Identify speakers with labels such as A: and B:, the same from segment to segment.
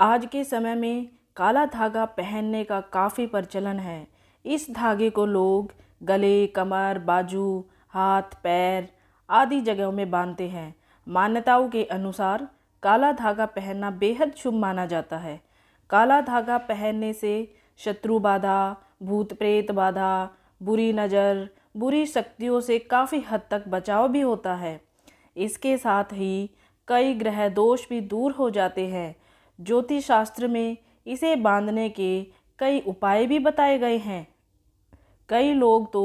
A: आज के समय में काला धागा पहनने का काफ़ी प्रचलन है इस धागे को लोग गले कमर बाजू हाथ पैर आदि जगहों में बांधते हैं मान्यताओं के अनुसार काला धागा पहनना बेहद शुभ माना जाता है काला धागा पहनने से शत्रु बाधा भूत प्रेत बाधा बुरी नज़र बुरी शक्तियों से काफ़ी हद तक बचाव भी होता है इसके साथ ही कई ग्रह दोष भी दूर हो जाते हैं ज्योतिष शास्त्र में इसे बांधने के कई उपाय भी बताए गए हैं कई लोग तो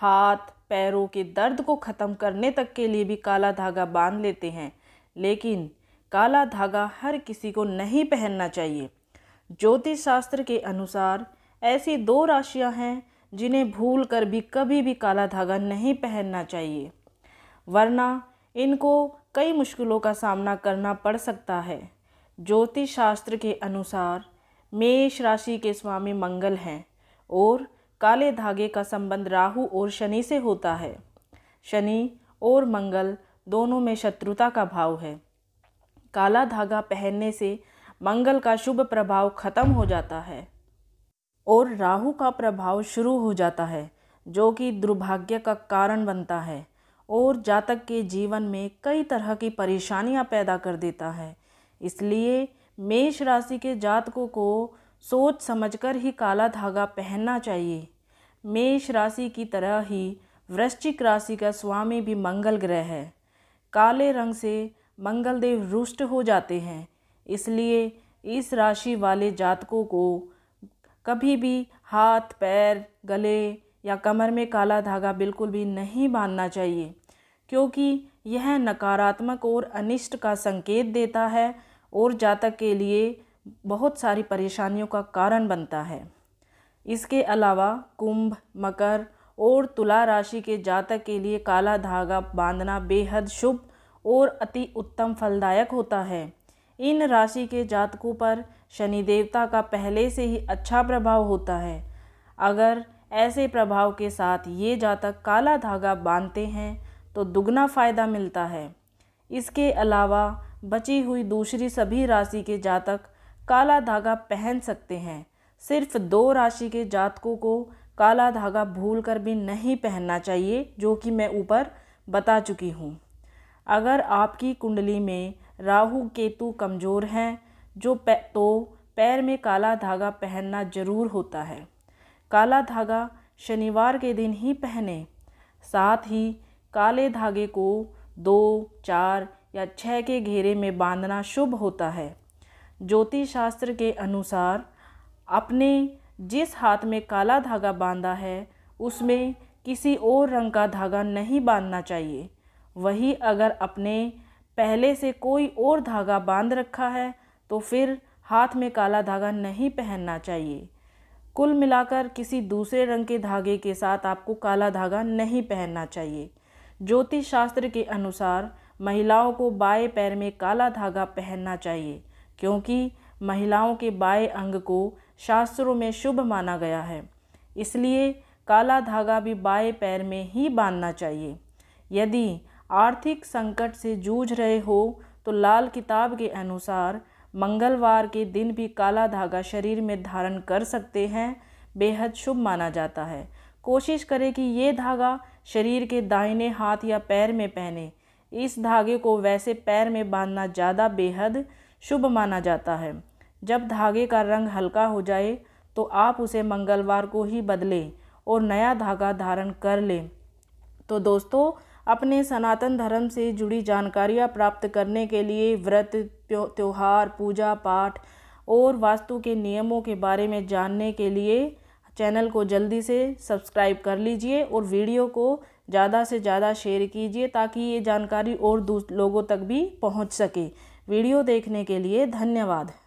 A: हाथ पैरों के दर्द को ख़त्म करने तक के लिए भी काला धागा बांध लेते हैं लेकिन काला धागा हर किसी को नहीं पहनना चाहिए ज्योतिष शास्त्र के अनुसार ऐसी दो राशियां हैं जिन्हें भूल कर भी कभी भी काला धागा नहीं पहनना चाहिए वरना इनको कई मुश्किलों का सामना करना पड़ सकता है ज्योतिष शास्त्र के अनुसार मेष राशि के स्वामी मंगल हैं और काले धागे का संबंध राहु और शनि से होता है शनि और मंगल दोनों में शत्रुता का भाव है काला धागा पहनने से मंगल का शुभ प्रभाव खत्म हो जाता है और राहु का प्रभाव शुरू हो जाता है जो कि दुर्भाग्य का कारण बनता है और जातक के जीवन में कई तरह की परेशानियां पैदा कर देता है इसलिए मेष राशि के जातकों को सोच समझकर ही काला धागा पहनना चाहिए मेष राशि की तरह ही वृश्चिक राशि का स्वामी भी मंगल ग्रह है काले रंग से मंगलदेव रुष्ट हो जाते हैं इसलिए इस राशि वाले जातकों को कभी भी हाथ पैर गले या कमर में काला धागा बिल्कुल भी नहीं बांधना चाहिए क्योंकि यह नकारात्मक और अनिष्ट का संकेत देता है और जातक के लिए बहुत सारी परेशानियों का कारण बनता है इसके अलावा कुंभ मकर और तुला राशि के जातक के लिए काला धागा बांधना बेहद शुभ और अति उत्तम फलदायक होता है इन राशि के जातकों पर शनि देवता का पहले से ही अच्छा प्रभाव होता है अगर ऐसे प्रभाव के साथ ये जातक काला धागा बांधते हैं तो दुगना फ़ायदा मिलता है इसके अलावा बची हुई दूसरी सभी राशि के जातक काला धागा पहन सकते हैं सिर्फ दो राशि के जातकों को काला धागा भूल कर भी नहीं पहनना चाहिए जो कि मैं ऊपर बता चुकी हूँ अगर आपकी कुंडली में राहु केतु कमज़ोर हैं जो पै, तो पैर में काला धागा पहनना ज़रूर होता है काला धागा शनिवार के दिन ही पहने साथ ही काले धागे को दो चार या छः के घेरे में बांधना शुभ होता है ज्योतिष शास्त्र के अनुसार अपने जिस हाथ में काला धागा बांधा है उसमें किसी और रंग का धागा नहीं बांधना चाहिए वही अगर अपने पहले से कोई और धागा बांध रखा है तो फिर हाथ में काला धागा नहीं पहनना चाहिए कुल मिलाकर किसी दूसरे रंग के धागे के साथ आपको काला धागा नहीं पहनना चाहिए ज्योतिष शास्त्र के अनुसार महिलाओं को बाएं पैर में काला धागा पहनना चाहिए क्योंकि महिलाओं के बाएं अंग को शास्त्रों में शुभ माना गया है इसलिए काला धागा भी बाएं पैर में ही बांधना चाहिए यदि आर्थिक संकट से जूझ रहे हो तो लाल किताब के अनुसार मंगलवार के दिन भी काला धागा शरीर में धारण कर सकते हैं बेहद शुभ माना जाता है कोशिश करें कि ये धागा शरीर के दाहिने हाथ या पैर में पहने इस धागे को वैसे पैर में बांधना ज़्यादा बेहद शुभ माना जाता है जब धागे का रंग हल्का हो जाए तो आप उसे मंगलवार को ही बदलें और नया धागा धारण कर लें तो दोस्तों अपने सनातन धर्म से जुड़ी जानकारियाँ प्राप्त करने के लिए व्रत त्यौहार पूजा पाठ और वास्तु के नियमों के बारे में जानने के लिए चैनल को जल्दी से सब्सक्राइब कर लीजिए और वीडियो को ज़्यादा से ज़्यादा शेयर कीजिए ताकि ये जानकारी और लोगों तक भी पहुँच सके वीडियो देखने के लिए धन्यवाद